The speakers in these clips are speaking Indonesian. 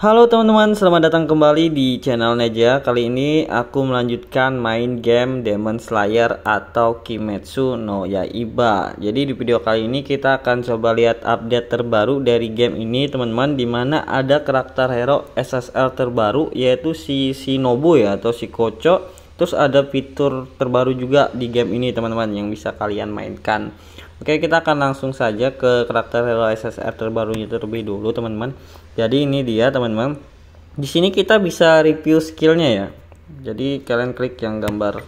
Halo teman-teman, selamat datang kembali di channel Neja. Kali ini aku melanjutkan main game Demon Slayer atau Kimetsu no Yaiba. Jadi di video kali ini kita akan coba lihat update terbaru dari game ini teman-teman dimana ada karakter hero SSL terbaru yaitu si Shinobu ya atau si Kocok Terus ada fitur terbaru juga di game ini teman-teman yang bisa kalian mainkan. Oke, kita akan langsung saja ke karakter Hero SSR terbarunya terlebih dulu teman-teman. Jadi ini dia teman-teman. Di sini kita bisa review skillnya ya. Jadi kalian klik yang gambar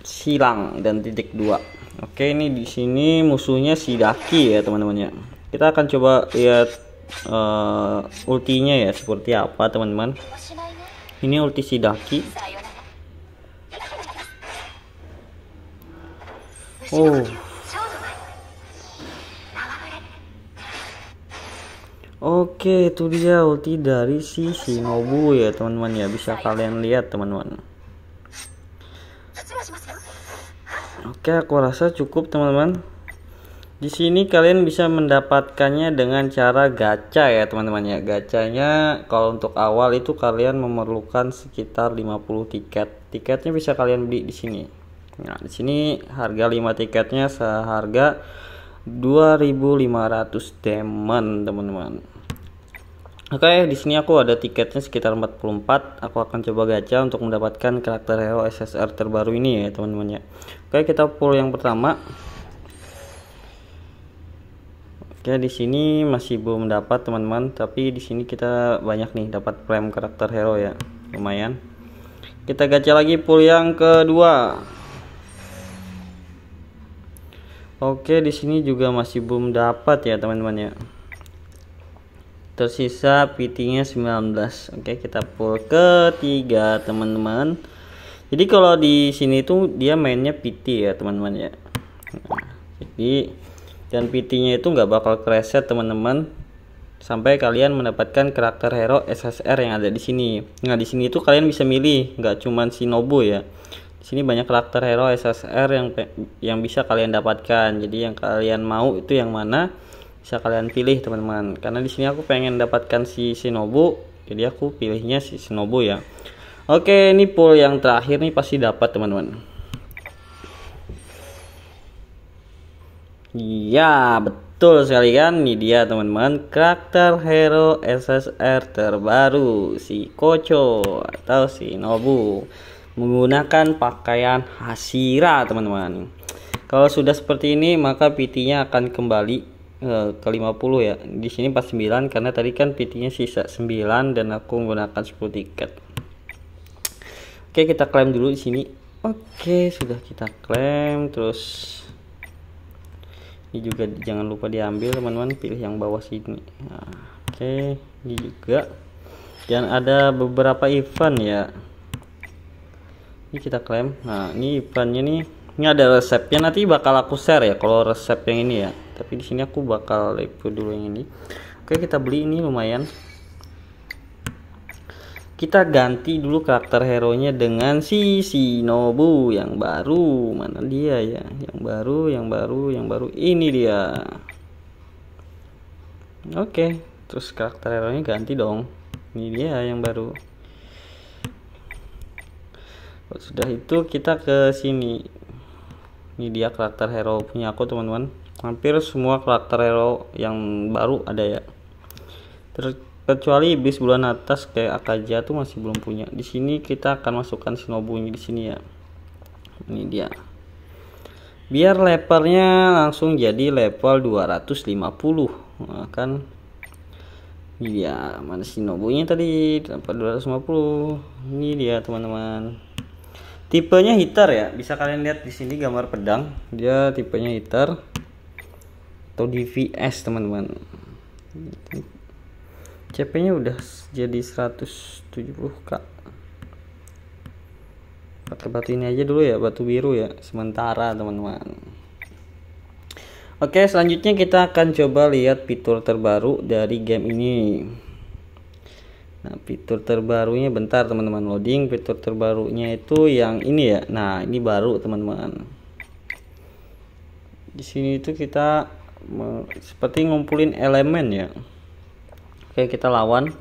silang dan titik dua. Oke, ini di sini musuhnya si Daki ya teman-teman ya. Kita akan coba lihat uh, ultinya ya seperti apa teman-teman. Ini ulti si Daki. Oh, oke. itu dia ulti dari si Shinobu ya, teman-teman ya. Bisa kalian lihat, teman-teman. Oke, aku rasa cukup, teman-teman. Di sini kalian bisa mendapatkannya dengan cara gacha ya, teman-teman ya. Gacanya kalau untuk awal itu kalian memerlukan sekitar 50 tiket. Tiketnya bisa kalian beli di sini. Nah, di sini harga 5 tiketnya seharga 2.500 demon, teman-teman. Oke, di sini aku ada tiketnya sekitar 44. Aku akan coba gacha untuk mendapatkan karakter hero SSR terbaru ini ya, teman-teman ya. Oke, kita pull yang pertama. Oke, di sini masih belum dapat, teman-teman, tapi di sini kita banyak nih dapat frame karakter hero ya. Lumayan. Kita gacha lagi pull yang kedua. Oke, di sini juga masih belum dapat ya, teman-teman ya. Tersisa PT-nya 19. Oke, kita pull ke 3, teman-teman. Jadi kalau di sini tuh dia mainnya PT ya, teman-teman ya. Nah, jadi dan PT-nya itu nggak bakal kereset, teman-teman. Sampai kalian mendapatkan karakter hero SSR yang ada di sini. Nah, di sini tuh kalian bisa milih, nggak cuman Shinobu ya sini banyak karakter hero SSR yang yang bisa kalian dapatkan. Jadi yang kalian mau itu yang mana bisa kalian pilih teman-teman. Karena di sini aku pengen dapatkan si Shinobu, jadi aku pilihnya si Shinobu ya. Oke, ini pool yang terakhir nih pasti dapat teman-teman. Ya, betul sekali kan. Ini dia teman-teman, karakter hero SSR terbaru si Kocho atau si Nobu menggunakan pakaian hasira teman-teman kalau sudah seperti ini maka PT-nya akan kembali eh, ke 50 ya di sini 49 karena tadi kan PT-nya sisa 9 dan aku menggunakan 10 tiket oke kita klaim dulu di sini oke sudah kita klaim terus ini juga jangan lupa diambil teman-teman pilih yang bawah sini nah, oke ini juga dan ada beberapa event ya ini kita klaim nah ini ikannya nih ini ada resepnya nanti bakal aku share ya kalau resep yang ini ya tapi di sini aku bakal review dulu yang ini oke kita beli ini lumayan kita ganti dulu karakter hero nya dengan si Shinobu yang baru mana dia ya yang baru yang baru yang baru ini dia oke terus karakter hero nya ganti dong ini dia yang baru sudah itu kita ke sini ini dia karakter hero punya aku teman-teman hampir semua karakter hero yang baru ada ya terkecuali bis bulan atas kayak akaja tuh masih belum punya di sini kita akan masukkan ini di sini ya ini dia biar levelnya langsung jadi level 250 nah, kan ini dia mana shinobunya tadi dapat 250 ini dia teman-teman tipenya heater ya bisa kalian lihat di sini gambar pedang dia tipenya heater atau DVS teman-teman CP nya udah jadi 170 kak. pakai batu ini aja dulu ya batu biru ya sementara teman-teman Oke selanjutnya kita akan coba lihat fitur terbaru dari game ini Nah, fitur terbarunya bentar teman-teman loading fitur terbarunya itu yang ini ya. Nah, ini baru teman-teman. Di sini itu kita seperti ngumpulin elemen ya. Oke, kita lawan.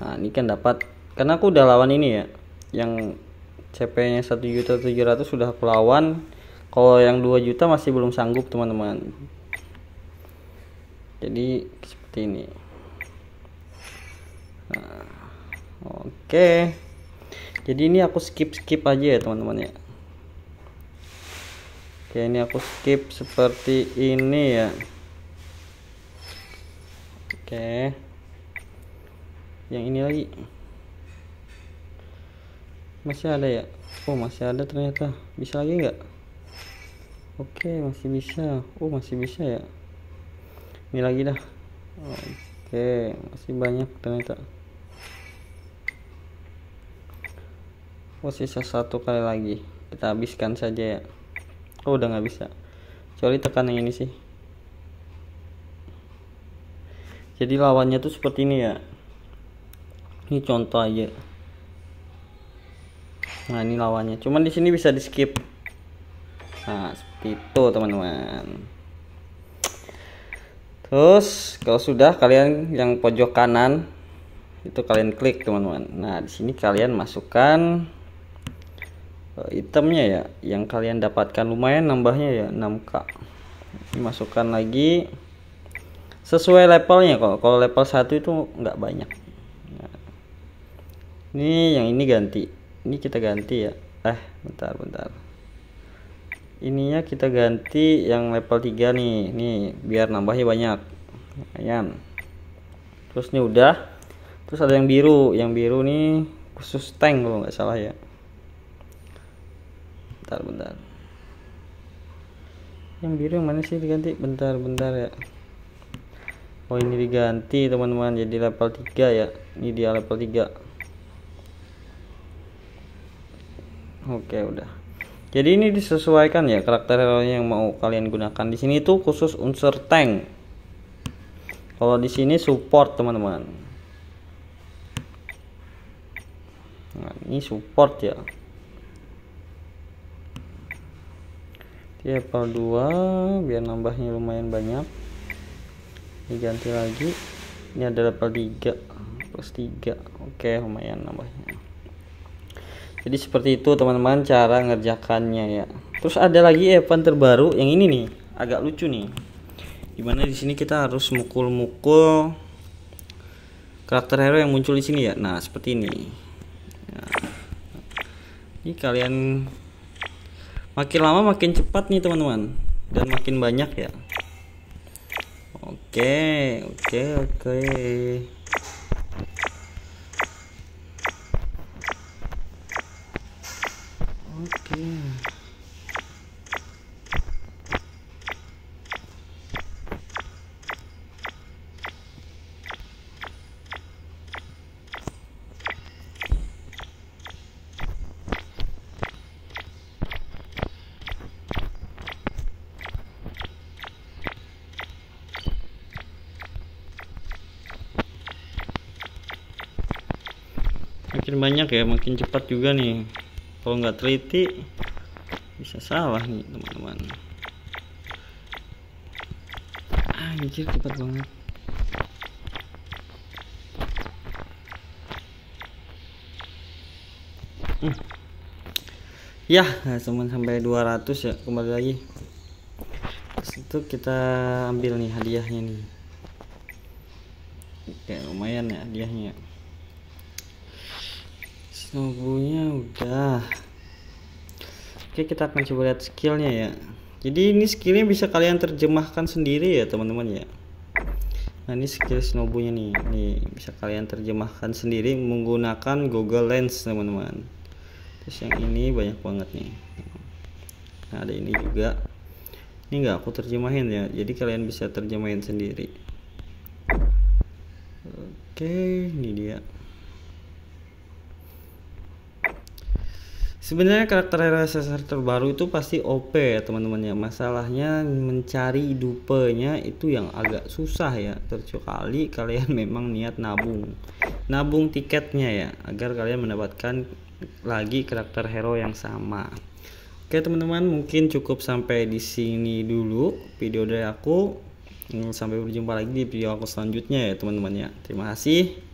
Nah, ini kan dapat karena aku udah lawan ini ya. Yang CP-nya 1.700 sudah aku lawan. Kalau yang 2 juta masih belum sanggup, teman-teman. Jadi seperti ini nah, oke okay. jadi ini aku skip skip aja ya teman-teman ya oke ini aku skip seperti ini ya oke yang ini lagi masih ada ya oh masih ada ternyata bisa lagi nggak oke masih bisa oh masih bisa ya ini lagi dah oke masih banyak ternyata Oh sisa satu kali lagi kita habiskan saja ya oh udah gak bisa kecuali tekan yang ini sih jadi lawannya tuh seperti ini ya ini contoh aja nah ini lawannya cuman di sini bisa di skip nah seperti itu teman-teman terus kalau sudah kalian yang pojok kanan itu kalian klik teman-teman nah di sini kalian masukkan Eh, itemnya ya yang kalian dapatkan lumayan nambahnya ya 6k ini masukkan lagi sesuai levelnya kok kalau level 1 itu enggak banyak ya. ini yang ini ganti ini kita ganti ya eh bentar bentar ininya kita ganti yang level 3 nih nih biar nambahnya banyak ayam. terus ini udah terus ada yang biru yang biru nih khusus tank kalau nggak salah ya bentar bentar yang biru yang mana sih diganti bentar bentar ya oh ini diganti teman-teman jadi level 3 ya ini dia level 3 oke udah jadi ini disesuaikan ya karakter hero yang mau kalian gunakan di sini tuh khusus unsur tank kalau di sini support teman-teman nah, ini support ya ya apa 2 biar nambahnya lumayan banyak diganti lagi ini adalah per tiga plus tiga oke lumayan nambahnya jadi seperti itu teman-teman cara ngerjakannya ya terus ada lagi event terbaru yang ini nih agak lucu nih gimana di sini kita harus mukul-mukul karakter hero yang muncul di sini ya nah seperti ini ya. ini kalian makin lama makin cepat nih teman-teman dan makin banyak ya oke oke oke oke makin banyak ya makin cepat juga nih kalau nggak teliti bisa salah nih teman-teman anjir cepat banget hmm. ya cuma sampai 200 ya kembali lagi Terus itu kita ambil nih hadiahnya nih Oke lumayan ya hadiahnya nunggunya udah oke kita akan coba lihat skillnya ya jadi ini skillnya bisa kalian terjemahkan sendiri ya teman-teman ya nah ini skill Snowbunya nih nih bisa kalian terjemahkan sendiri menggunakan google lens teman-teman terus yang ini banyak banget nih nah ada ini juga ini nggak aku terjemahin ya jadi kalian bisa terjemahin sendiri oke ini dia Sebenarnya karakter RSSR terbaru itu pasti OP ya teman-teman ya. Masalahnya mencari dupenya itu yang agak susah ya. Tercukali kalian memang niat nabung. Nabung tiketnya ya agar kalian mendapatkan lagi karakter hero yang sama. Oke teman-teman, mungkin cukup sampai di sini dulu video dari aku. Sampai berjumpa lagi di video aku selanjutnya ya teman-teman ya. Terima kasih.